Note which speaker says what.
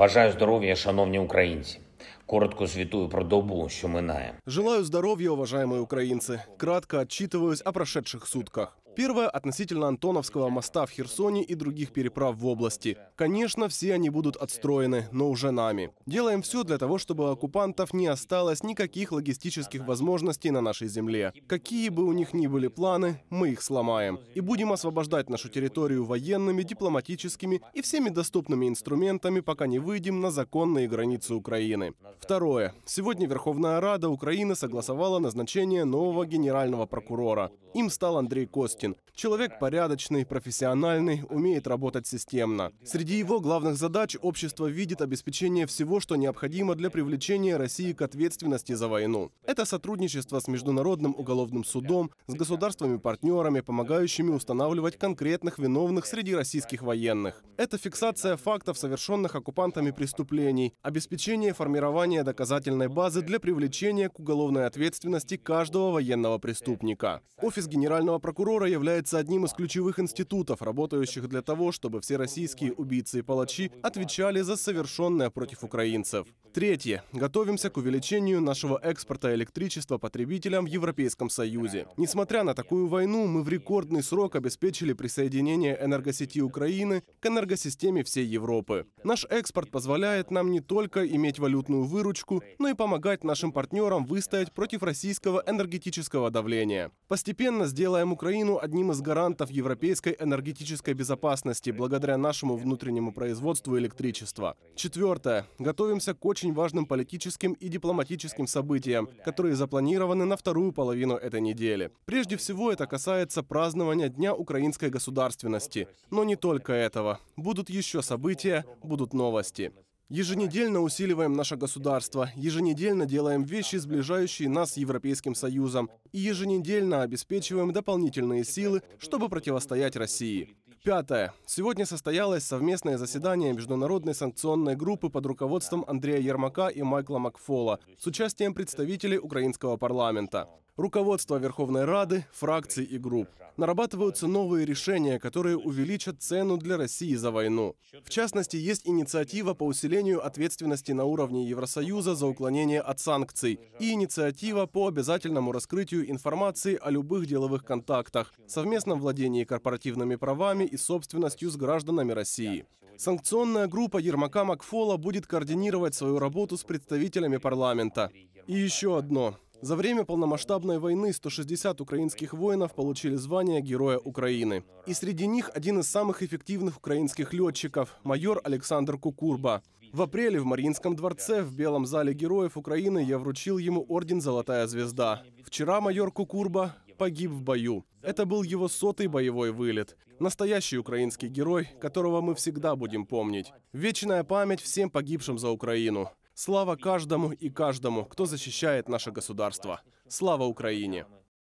Speaker 1: Бажаю здоров'я, шановні українці. Коротко звітую про добу, що минає. Желаю здоровья, уважаемые украинцы. Кратко отчитываюсь о прошедших сутках. Первое относительно Антоновского моста в Херсоне и других переправ в области. Конечно, все они будут отстроены, но уже нами. Делаем все для того, чтобы у оккупантов не осталось никаких логистических возможностей на нашей земле. Какие бы у них ни были планы, мы их сломаем. И будем освобождать нашу территорию военными, дипломатическими и всеми доступными инструментами, пока не выйдем на законные границы Украины. Второе. Сегодня Верховная Рада Украины согласовала назначение нового генерального прокурора. Им стал Андрей Костюк. Капустин. Человек порядочный, профессиональный, умеет работать системно. Среди его главных задач общество видит обеспечение всего, что необходимо для привлечения России к ответственности за войну. Это сотрудничество с Международным уголовным судом, с государствами-партнерами, помогающими устанавливать конкретных виновных среди российских военных. Это фиксация фактов, совершенных оккупантами преступлений, обеспечение формирования доказательной базы для привлечения к уголовной ответственности каждого военного преступника. Офис генерального прокурора является одним из ключевых институтов, работающих для того, чтобы все российские убийцы и палачи отвечали за совершенное против украинцев. Третье. Готовимся к увеличению нашего экспорта электричества потребителям в Европейском Союзе. Несмотря на такую войну, мы в рекордный срок обеспечили присоединение энергосети Украины к энергосистеме всей Европы. Наш экспорт позволяет нам не только иметь валютную выручку, но и помогать нашим партнерам выстоять против российского энергетического давления. Постепенно сделаем Украину одним из гарантов европейской энергетической безопасности благодаря нашему внутреннему производству электричества. Четвертое. Готовимся к очень важным политическим и дипломатическим событиям, которые запланированы на вторую половину этой недели. Прежде всего это касается празднования Дня украинской государственности. Но не только этого. Будут еще события, будут новости. Еженедельно усиливаем наше государство, еженедельно делаем вещи, сближающие нас с Европейским Союзом, и еженедельно обеспечиваем дополнительные силы, чтобы противостоять России. Пятое. Сегодня состоялось совместное заседание Международной санкционной группы под руководством Андрея Ермака и Майкла Макфола с участием представителей украинского парламента. Руководство Верховной Рады, фракций и групп. Нарабатываются новые решения, которые увеличат цену для России за войну. В частности, есть инициатива по усилению ответственности на уровне Евросоюза за уклонение от санкций и инициатива по обязательному раскрытию информации о любых деловых контактах, совместном владении корпоративными правами и собственностью с гражданами России. Санкционная группа Ермака Макфола будет координировать свою работу с представителями парламента. И еще одно. За время полномасштабной войны 160 украинских воинов получили звание Героя Украины. И среди них один из самых эффективных украинских летчиков – майор Александр Кукурба. В апреле в Мариинском дворце в Белом зале Героев Украины я вручил ему орден «Золотая звезда». Вчера майор Кукурба погиб в бою. Это был его сотый боевой вылет. Настоящий украинский герой, которого мы всегда будем помнить. Вечная память всем погибшим за Украину. Слава каждому и каждому, кто защищает наше государство. Слава Украине!